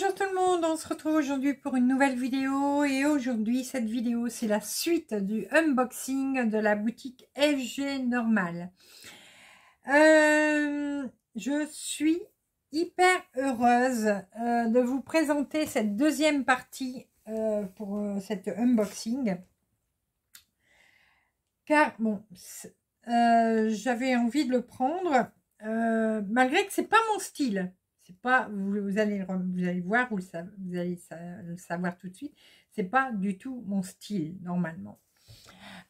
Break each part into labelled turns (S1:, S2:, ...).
S1: Bonjour tout le monde, on se retrouve aujourd'hui pour une nouvelle vidéo et aujourd'hui cette vidéo c'est la suite du unboxing de la boutique FG Normal. Euh, je suis hyper heureuse euh, de vous présenter cette deuxième partie euh, pour cet unboxing car bon j'avais envie de le prendre malgré que c'est pas mon style pas, vous, allez, vous allez voir, vous, le savez, vous allez savoir tout de suite, c'est pas du tout mon style normalement.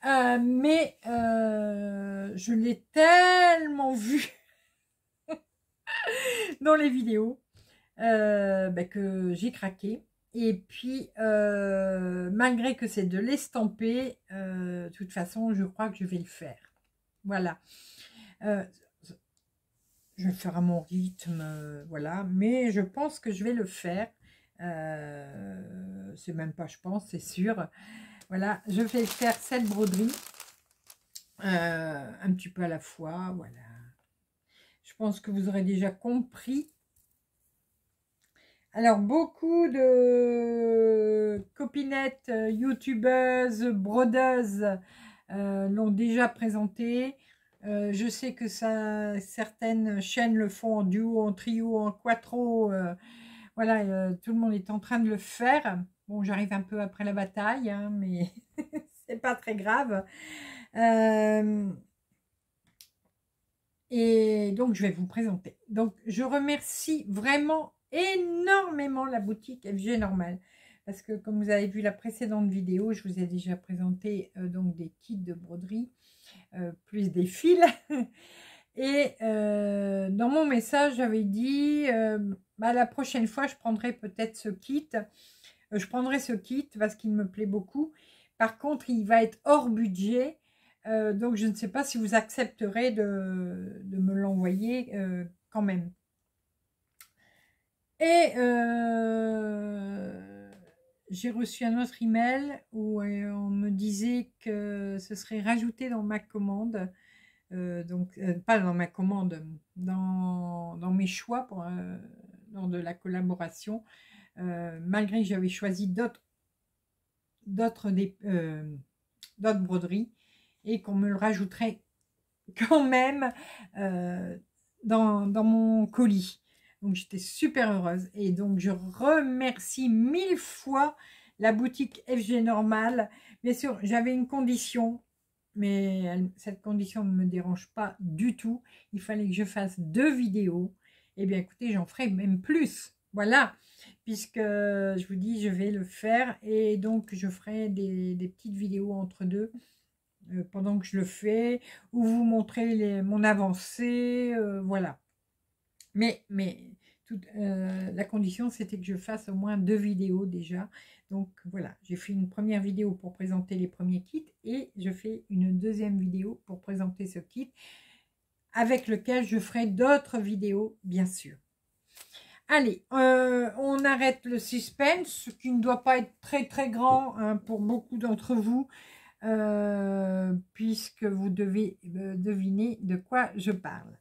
S1: Euh, mais euh, je l'ai tellement vu dans les vidéos euh, ben que j'ai craqué. Et puis, malgré que c'est de l'estamper, de toute façon, je crois que je vais le faire. Voilà je vais le faire à mon rythme, euh, voilà. Mais je pense que je vais le faire. Euh, c'est même pas je pense, c'est sûr. Voilà, je vais faire cette broderie. Euh, un petit peu à la fois, voilà. Je pense que vous aurez déjà compris. Alors, beaucoup de copinettes, youtubeuses, brodeuses l'ont déjà présenté. Euh, je sais que ça, certaines chaînes le font en duo, en trio, en quattro. Euh, voilà, euh, tout le monde est en train de le faire. Bon, j'arrive un peu après la bataille, hein, mais c'est pas très grave. et donc, je vais vous présenter. Donc, je remercie vraiment énormément la boutique FG Normal parce que comme vous avez vu la précédente vidéo, je vous ai déjà présenté donc des kits de broderie euh, plus des fils. Et euh, dans mon message, j'avais dit, euh, bah, la prochaine fois, je prendrai peut-être ce kit. Je prendrai ce kit parce qu'il me plaît beaucoup. Par contre, il va être hors budget. donc, je ne sais pas si vous accepterez de, de me l'envoyer quand même. Et j'ai reçu un autre email où euh, on me disait que ce serait rajouté dans ma commande, euh, donc euh, pas dans ma commande, dans, mes choix pour, lors de la collaboration, malgré que j'avais choisi d'autres d'autres broderies et qu'on me le rajouterait quand même dans mon colis. Donc j'étais super heureuse. Et donc je remercie mille fois la boutique FG Normal. Bien sûr, j'avais une condition, mais cette condition ne me dérange pas du tout. Il fallait que je fasse deux vidéos. Eh bien écoutez, j'en ferai même plus. Voilà, puisque je vous dis, je vais le faire. Et donc je ferai des, petites vidéos entre deux euh, pendant que je le fais, Où vous montrer mon avancée, euh, voilà. Mais, euh, la condition, c'était que je fasse au moins deux vidéos déjà. Donc voilà, j'ai fait une première vidéo pour présenter les premiers kits et je fais une deuxième vidéo pour présenter ce kit avec lequel je ferai d'autres vidéos, bien sûr. Allez, euh, on arrête le suspense, qui ne doit pas être très très grand hein, pour beaucoup d'entre vous, euh, puisque vous devez deviner de quoi je parle.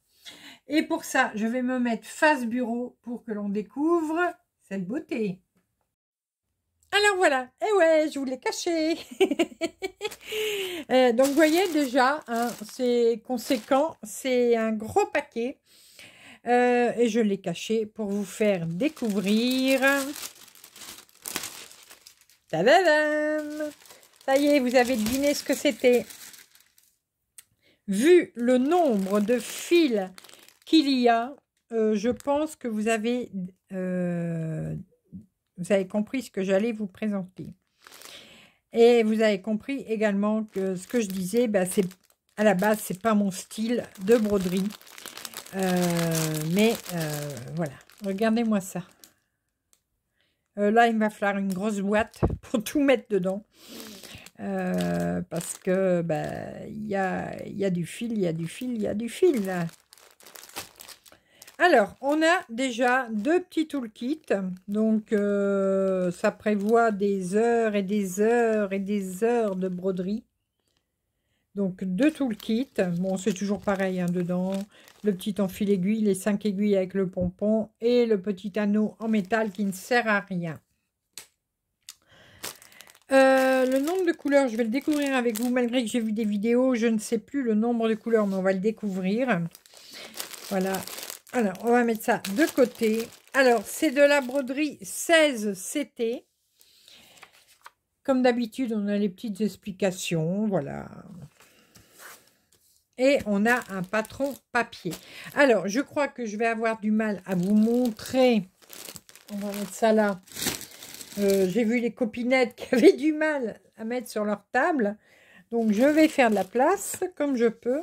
S1: Et pour ça, je vais me mettre face bureau pour que l'on découvre cette beauté. Alors voilà, eh ouais, je vous l'ai caché. Euh, donc vous voyez déjà, hein, c'est conséquent, c'est un gros paquet. Euh, et je l'ai caché pour vous faire découvrir. Ta -da Ça y est, vous avez deviné ce que c'était. Vu le nombre de fils qu'il y a, euh, je pense que vous avez, euh, vous avez compris ce que j'allais vous présenter. Et vous avez compris également que ce que je disais, bah, c'est à la base, c'est pas mon style de broderie. Euh, mais voilà, regardez-moi ça. là, il va falloir une grosse boîte pour tout mettre dedans. parce que bah, il y, a, y a du fil, il y a du fil, il y a du fil. Là. Alors, on a déjà deux petits toolkits. Donc, euh, ça prévoit des heures et des heures et des heures de broderie. Donc, deux toolkits. Bon, c'est toujours pareil hein, dedans. Le petit enfil aiguille, les cinq aiguilles avec le pompon et le petit anneau en métal qui ne sert à rien. Euh, le nombre de couleurs, je vais le découvrir avec vous. Malgré que j'ai vu des vidéos, je ne sais plus le nombre de couleurs, mais on va le découvrir. Voilà, on va mettre ça de côté. Alors, c'est de la broderie 16 CT. Comme d'habitude, on a les petites explications, voilà. Et on a un patron papier. Alors, je crois que je vais avoir du mal à vous montrer. On va mettre ça là. Euh, j'ai vu les copinettes qui avaient du mal à mettre sur leur table. Donc, je vais faire de la place comme je peux.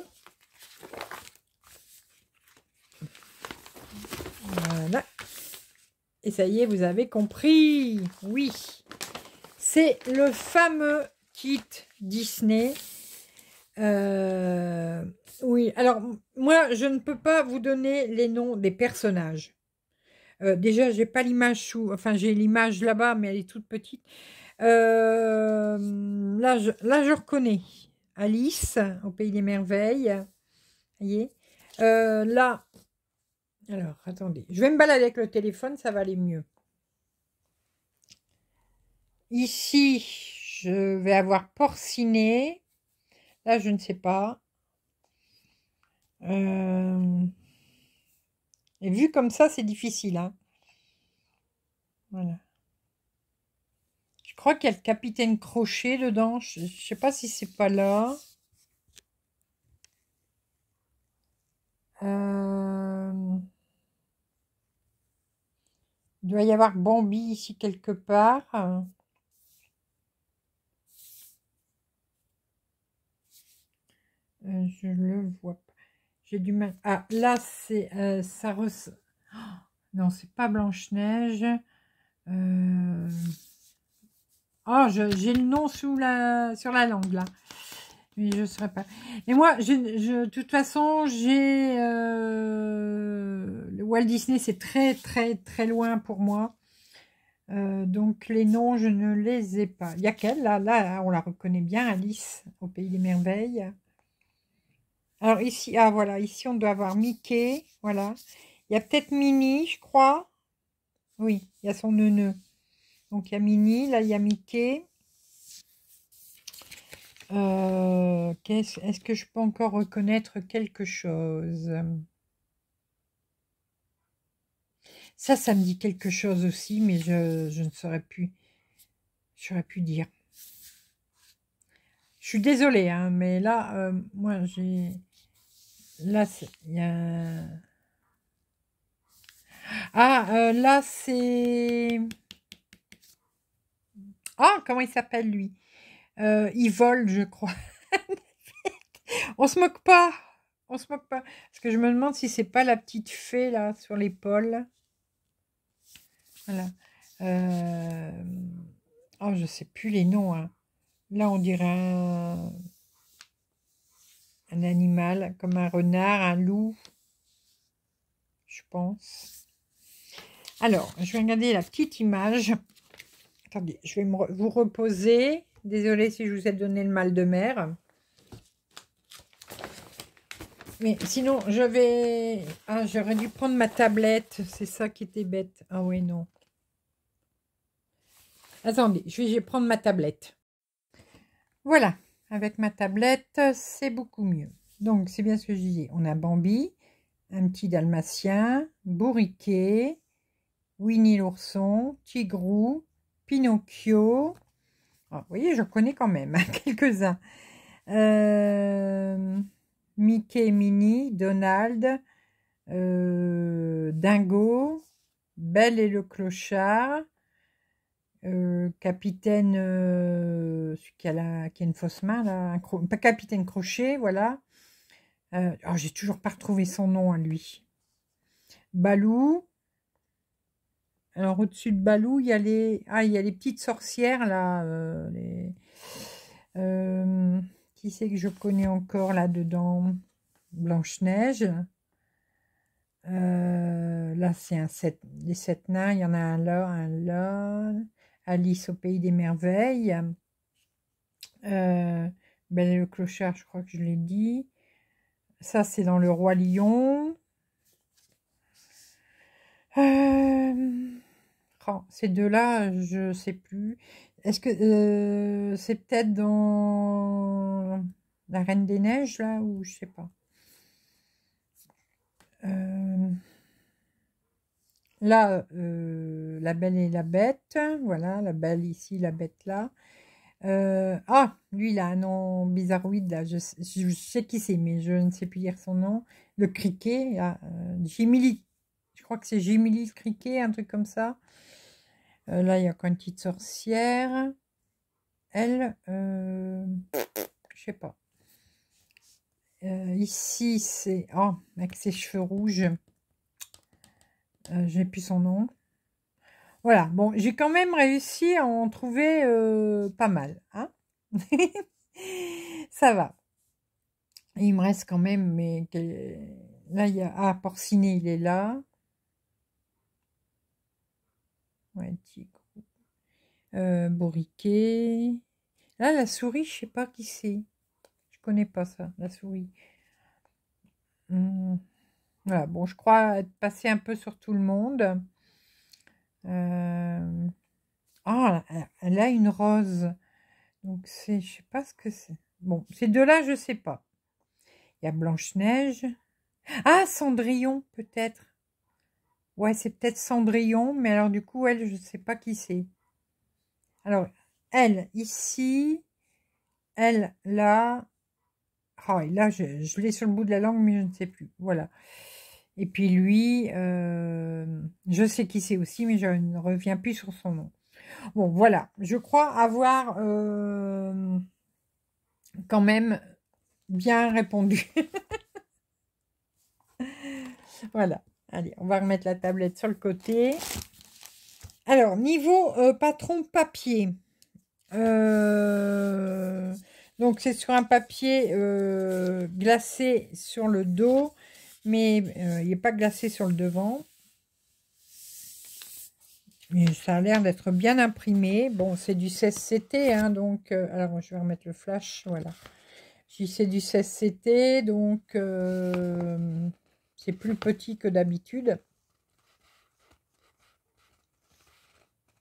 S1: Et ça y est, vous avez compris. Oui, c'est le fameux kit Disney. Euh, oui, alors moi, je ne peux pas vous donner les noms des personnages. Déjà, euh, déjà, j'ai pas l'image sous. Enfin, j'ai l'image là-bas, mais elle est toute petite. Euh, là, je, là, je reconnais Alice au Pays des Merveilles. Vous voyez là, alors, attendez. Je vais me balader avec le téléphone, ça va aller mieux. Ici, je vais avoir porciné. Là, je ne sais pas. Euh, et vu comme ça, c'est difficile. Hein. Voilà. Je crois qu'il y a le capitaine crochet dedans. Je ne sais pas si c'est pas là. Euh... va y avoir Bambi ici quelque part. Euh, je le vois J'ai du mal. Ah, là, c'est euh, ça oh, non, c'est pas Blanche-Neige. Euh, oh, j'ai le nom sous la... sur la langue, là. Oui, je ne pas. Mais moi, de toute façon, j'ai... Euh, Walt Disney, c'est très, très, très loin pour moi. Euh, donc, les noms, je ne les ai pas. Il y a qu'elle, là, là, on la reconnaît bien, Alice, au Pays des Merveilles. Alors, ici, ah, voilà, ici, on doit avoir Mickey, voilà. Il y a peut-être Minnie, je crois. Oui, il y a son neuneu. Donc, il y a Minnie, là, il y a Mickey. Euh, est-ce que je peux encore reconnaître quelque chose Ça, ça me dit quelque chose aussi, mais je, ne saurais plus, je saurais plus dire. Je suis désolée, hein, mais là, euh, moi, j'ai... Là, il y a... Ah, euh, là, c'est... Ah, comment il s'appelle, lui euh, ils volent, je crois. on se moque pas. On se moque pas. Parce que je me demande si c'est pas la petite fée, là, sur l'épaule. Voilà. Euh, oh, je sais plus les noms. Hein. Là, on dirait un... animal, comme un renard, un loup, je pense. Alors, je vais regarder la petite image. Attendez, je vais vous reposer. Désolée si je vous ai donné le mal de mer. Mais sinon, je vais... Ah, j'aurais dû prendre ma tablette. C'est ça qui était bête. Ah ouais, non. Attendez, je vais, prendre ma tablette. Voilà, avec ma tablette, c'est beaucoup mieux. Donc, c'est bien ce que je disais. On a Bambi, un petit dalmatien, Bourriquet, Winnie l'ourson, Tigrou, Pinocchio, ah, vous voyez, je connais quand même hein, quelques-uns. Euh, Mickey, Minnie, Donald, euh, Dingo, Belle et le clochard, euh, Capitaine, celui qui a, une fausse main, là, pas Capitaine Crochet, voilà. Oh, j'ai toujours pas retrouvé son nom à hein, lui. Balou, alors au-dessus de Balou, il y a les, ah, il y a les petites sorcières là. Euh, euh, qui c'est que je connais encore là-dedans Blanche-Neige. Euh, là, c'est un sept, les sept nains. Il y en a un là, un là. Alice au pays des merveilles. Belle le clochard, je crois que je l'ai dit. Ça, c'est dans le roi lion. Euh, ces deux-là, je sais plus. Est-ce que euh, c'est peut-être dans La Reine des Neiges, là, ou je ne sais pas. Euh, là, euh, la belle et la bête. Voilà, la belle ici, la bête là. ah, lui, a un nom bizarroïde, Je, sais qui c'est, mais je ne sais plus lire son nom. Le criquet, là, ah, Jimmy Je crois que c'est Jimmy le criquet, un truc comme ça. Euh, là, il y a qu'une petite sorcière. Elle, euh, je sais pas. Euh, ici, c'est... Oh, avec ses cheveux rouges. j'ai plus son nom. Voilà, bon, j'ai quand même réussi à en trouver pas mal. Hein Ça va. Il me reste quand même... Mais... Là, il y a... Ah, Porciné, il est là. Ouais, euh, Boriquet. Là, la souris, je sais pas qui c'est. Je connais pas ça, la souris. Hmm. Voilà, bon, je crois être passé un peu sur tout le monde. Euh, oh, elle a une rose. Donc, c'est, je sais pas ce que c'est. Bon, ces deux-là, je sais pas. Il y a Blanche-Neige. Ah, Cendrillon, peut-être. Ouais, c'est peut-être Cendrillon, mais alors du coup, elle, je ne sais pas qui c'est. Alors, elle, ici, elle, là. Ah, et là, je, l'ai sur le bout de la langue, mais je ne sais plus. Voilà. Et puis lui, euh, je sais qui c'est aussi, mais je ne reviens plus sur son nom. Bon, voilà. Je crois avoir euh, quand même bien répondu. voilà. Allez, on va remettre la tablette sur le côté. Alors, niveau euh, patron papier. Euh, donc, c'est sur un papier euh, glacé sur le dos, mais il n'est pas glacé sur le devant. Mais ça a l'air d'être bien imprimé. Bon, c'est du 16CT, hein, donc... alors, je vais remettre le flash, voilà. Si c'est du 16CT, donc... C'est plus petit que d'habitude.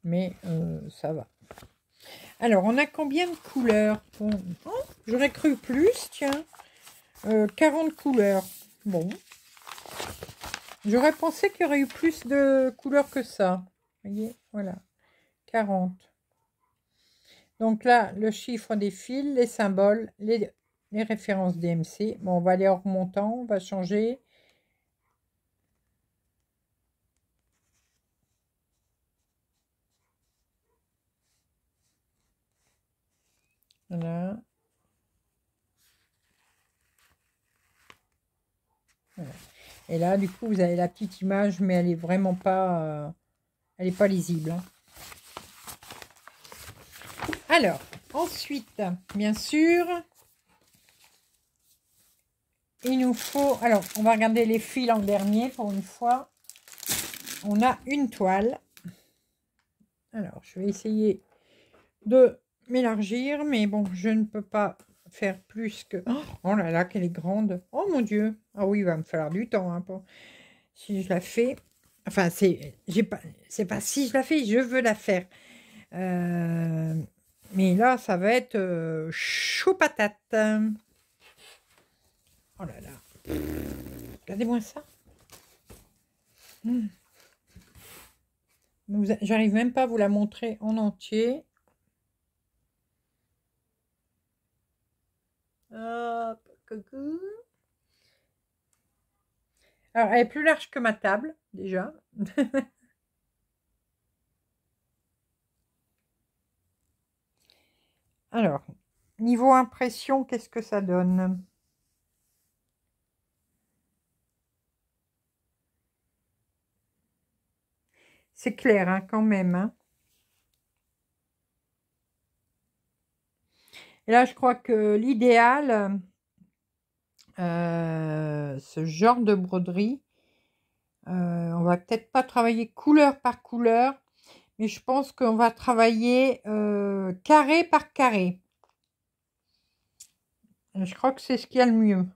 S1: Mais euh, ça va. Alors, on a combien de couleurs oh, J'aurais cru plus, tiens. 40 euh, couleurs. Bon. J'aurais pensé qu'il y aurait eu plus de couleurs que ça. voyez, voilà. 40. Donc là, le chiffre des fils, les symboles, les, les références DMC. Bon, on va aller en remontant, on va changer. Et là, du coup, vous avez la petite image, mais elle est vraiment pas... Euh, elle est pas lisible. Hein. Alors, ensuite, bien sûr, il nous faut... Alors, on va regarder les fils en dernier pour une fois. On a une toile. Alors, je vais essayer de m'élargir, mais bon, je ne peux pas faire plus que... Oh, oh là là, qu'elle est grande Oh mon Dieu Ah oui, il va me falloir du temps. Hein, si je la fais... Enfin, c'est pas... pas si je la fais, je veux la faire. Euh, mais là, ça va être euh, chaud patate. Oh là là. Regardez-moi ça. Hmm. J'arrive même pas à vous la montrer en entier. Alors, elle est plus large que ma table, déjà. Alors, niveau impression, qu'est-ce que ça donne C'est clair, hein, quand même. Hein. Et là, je crois que l'idéal, euh, ce genre de broderie, euh, on va peut-être pas travailler couleur par couleur, mais je pense qu'on va travailler euh, carré par carré. je crois que c'est ce qu'il y a le mieux.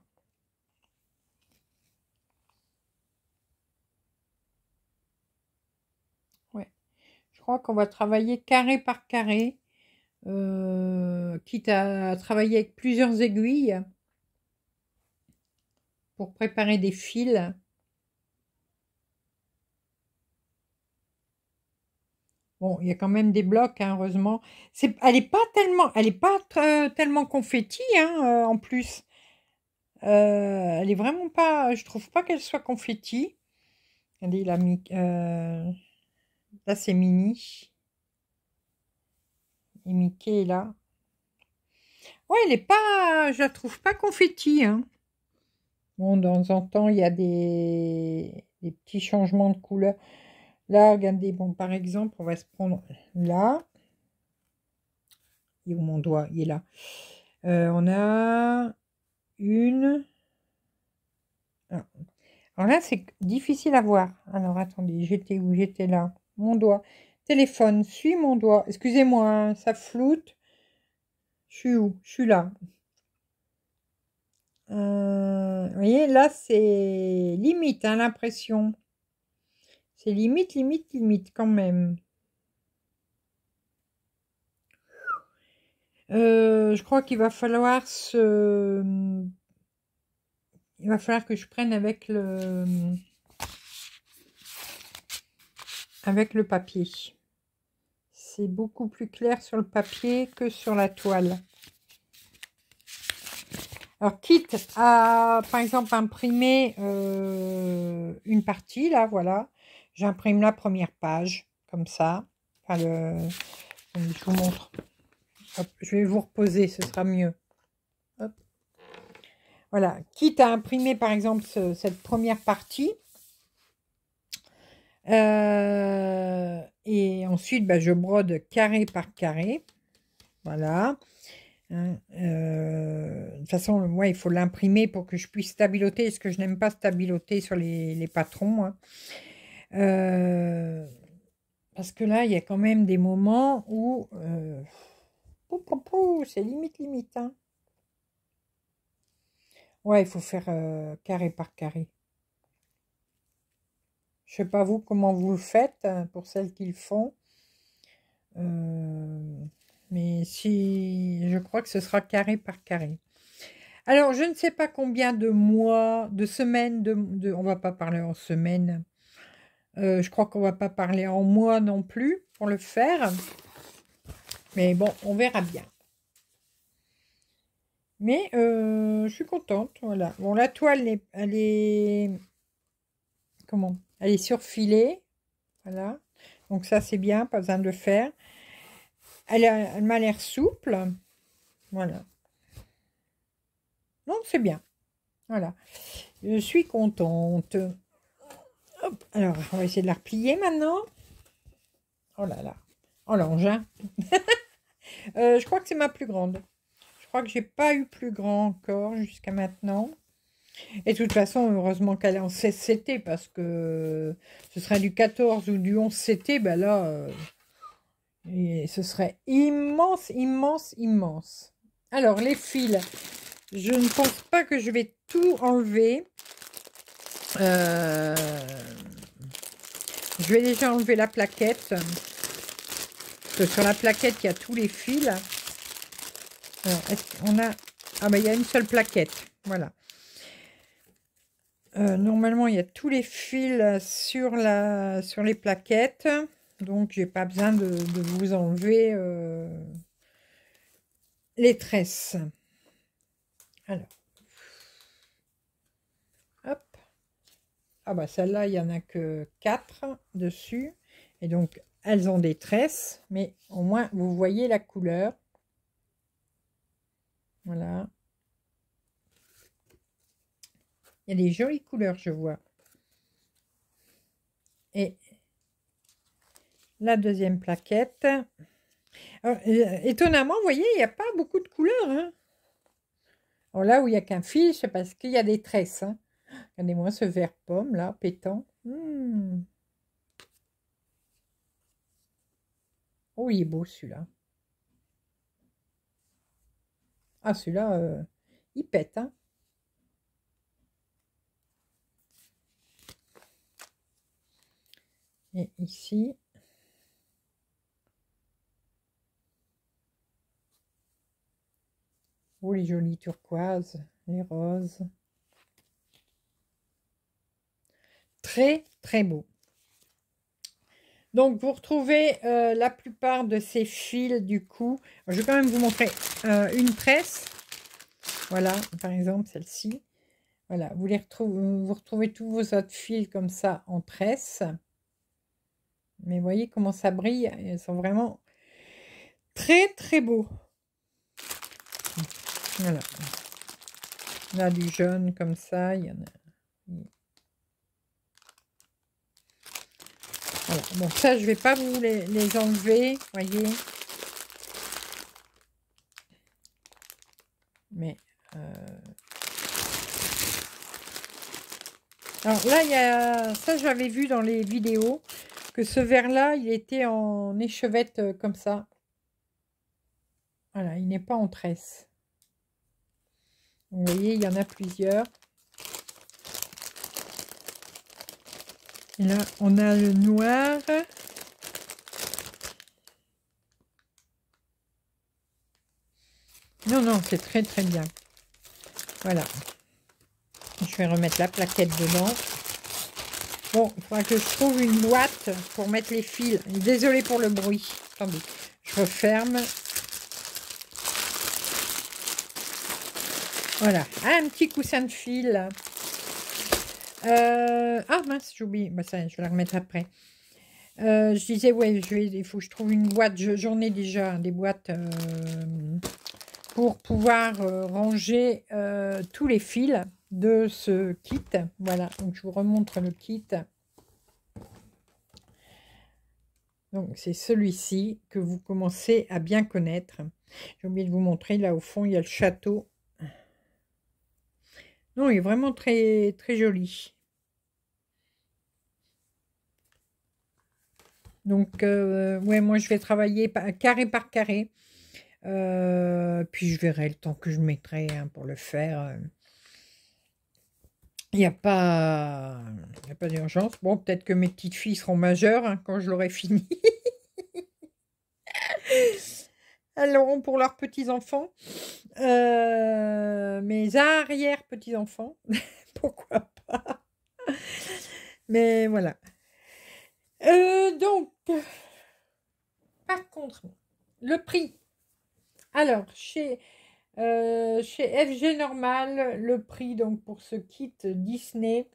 S1: Ouais. Je crois qu'on va travailler carré par carré. Euh, quitte à travailler avec plusieurs aiguilles pour préparer des fils. Bon, il y a quand même des blocs, hein, heureusement. elle n'est pas tellement, elle est pas euh, tellement confetti, hein, euh, en plus. elle est vraiment pas, je trouve pas qu'elle soit confetti. Regardez, il a mis, là c'est mini. Mickey, là. Ouais, elle est pas... Je la trouve pas confetti, hein. Bon, de temps en temps, il y a des, petits changements de couleur. Là, regardez, bon, par exemple, on va se prendre là. Il où mon doigt Il est là. Euh, on a une... Ah. Alors là, c'est difficile à voir. Alors, attendez, j'étais où J'étais là. Mon doigt. Téléphone, suis mon doigt. Excusez-moi, hein, ça floute. Je suis où Je suis là. Euh, vous voyez, là, c'est limite, hein, l'impression. C'est limite, limite, limite, quand même. Euh, je crois qu'il va falloir se... Il va falloir que je prenne avec le... avec le papier c'est beaucoup plus clair sur le papier que sur la toile. Alors, quitte à, par exemple, imprimer euh, une partie, là, voilà, j'imprime la première page, comme ça. Je vous montre. je vais vous reposer, ce sera mieux. Voilà, quitte à imprimer, par exemple, cette première partie, euh, et ensuite, bah, je brode carré par carré. Voilà. Hein, euh, de toute façon, moi, il faut l'imprimer pour que je puisse stabiloter. Est-ce que je n'aime pas stabiloter sur les, patrons. Hein. Euh, parce que là, il y a quand même des moments où... Euh, c'est limite, limite. Hein. Ouais, il faut faire carré par carré. Je ne sais pas vous comment vous le faites, euh, pour celles qu'ils font. Euh, mais si, je crois que ce sera carré par carré. Alors, je ne sais pas combien de mois, de semaines, de, On on va pas parler en semaines. Euh, je crois qu'on ne va pas parler en mois non plus pour le faire. Mais bon, on verra bien. Mais je suis contente, voilà. Bon, la toile, elle est comment elle est surfilée. Voilà. Donc ça, c'est bien, pas besoin de le faire. Elle, m'a l'air souple. Voilà. Donc c'est bien. Voilà. Je suis contente. Alors, on va essayer de la replier maintenant. Oh là là. Oh l'engin. Hein. Euh, je crois que c'est ma plus grande. Je crois que j'ai pas eu plus grand encore jusqu'à maintenant. Et de toute façon, heureusement qu'elle est en 16 CT, parce que ce serait du 14 ou du 11 CT, ben là, euh, ce serait immense, immense, immense. Alors, les fils, je ne pense pas que je vais tout enlever. Euh, je vais déjà enlever la plaquette. Parce que sur la plaquette, il y a tous les fils. Alors, est-ce qu'on a... Ah ben, il y a une seule plaquette. Voilà. Euh, normalement, il y a tous les fils sur, la, sur les plaquettes. Donc, j'ai pas besoin de, vous enlever euh, les tresses. Alors. Hop. Ah bah celle-là, il n'y en a que quatre dessus. Et donc, elles ont des tresses, mais au moins, vous voyez la couleur. Voilà. Il y a des jolies couleurs, je vois. Et la deuxième plaquette. Euh, étonnamment, vous voyez, il n'y a pas beaucoup de couleurs. Hein. là où il n'y a qu'un fil, c'est parce qu'il y a des tresses. Hein. Regardez-moi ce vert pomme, là, pétant. Oui, hmm. Oh, il est beau, celui-là. Ah, celui-là, euh, il pète, hein. et ici Oh, les jolies turquoises, les roses. Très, très beau. Donc, vous retrouvez euh, la plupart de ces fils du coup. Je vais quand même vous montrer euh, une presse. Voilà, par exemple, celle-ci. Voilà, vous, les retrouvez, vous retrouvez tous vos autres fils comme ça en presse. Mais voyez comment ça brille. Elles sont vraiment très, très beaux. Voilà. Là, du jaune comme ça. Il y en a... Bon, ça, je vais pas vous les, enlever. voyez. Mais... Euh, alors là, il y a... Ça, j'avais vu dans les vidéos ce verre-là, il était en échevette euh, comme ça. Voilà, il n'est pas en tresse. Vous voyez, il y en a plusieurs. Et là, on a le noir. Non, non, c'est très, très bien. Voilà. Je vais remettre la plaquette dedans. Bon, il faudra que je trouve une boîte pour mettre les fils. Désolée pour le bruit. Attendez, je referme. Voilà, un petit coussin de fil. Euh, ah mince, j'ai bah, je vais la remettre après. Euh, je disais, ouais, il faut que je trouve une boîte. J'en ai déjà des boîtes euh, pour pouvoir ranger tous les fils de ce kit. Voilà, donc je vous remontre le kit. Donc c'est celui-ci que vous commencez à bien connaître. J'ai oublié de vous montrer, là au fond il y a le château. Non, il est vraiment très, très joli. Donc, euh, ouais, moi, je vais travailler carré par carré. Euh, puis, je verrai le temps que je mettrai hein, pour le faire. Il n'y a pas, pas d'urgence. Bon, peut-être que mes petites filles seront majeures hein, quand je l'aurai fini. Elles l'auront pour leurs petits-enfants. Euh, mes arrière-petits-enfants. Pourquoi pas Mais voilà. Euh, donc, par contre, le prix. Alors, chez euh, chez FG Normal, le prix donc pour ce kit Disney,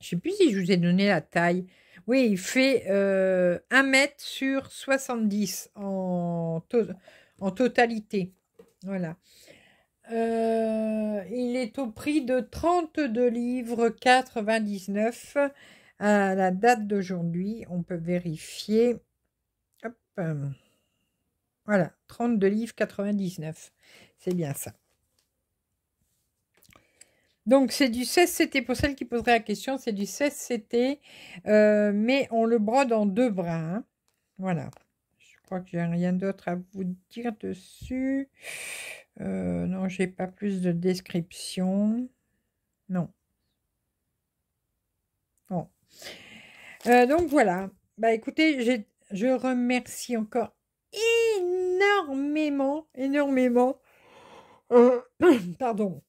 S1: je ne sais plus si je vous ai donné la taille. Oui, il fait 1 euh, mètre sur 70 en, en totalité. Voilà. Euh, il est au prix de 32 livres 99 à la date d'aujourd'hui. On peut vérifier. Hop. Voilà, 32 livres 99. C'est bien ça. Donc, c'est du 16 CT. Pour celle qui poserait la question, c'est du 16 CT. Euh, mais on le brode en deux brins. Hein. Voilà. Je crois que j'ai rien d'autre à vous dire dessus. Euh, non, j'ai pas plus de description. Non. Bon. Euh, donc, voilà. Bah, écoutez, je remercie encore énormément, énormément pardon,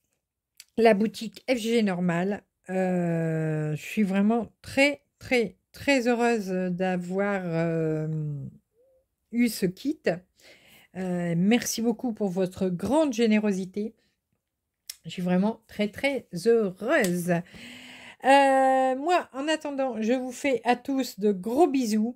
S1: la boutique FG Normal. Euh, je suis vraiment très, très, très heureuse d'avoir euh, eu ce kit. Euh, merci beaucoup pour votre grande générosité. Je suis vraiment très, très heureuse. moi, en attendant, je vous fais à tous de gros bisous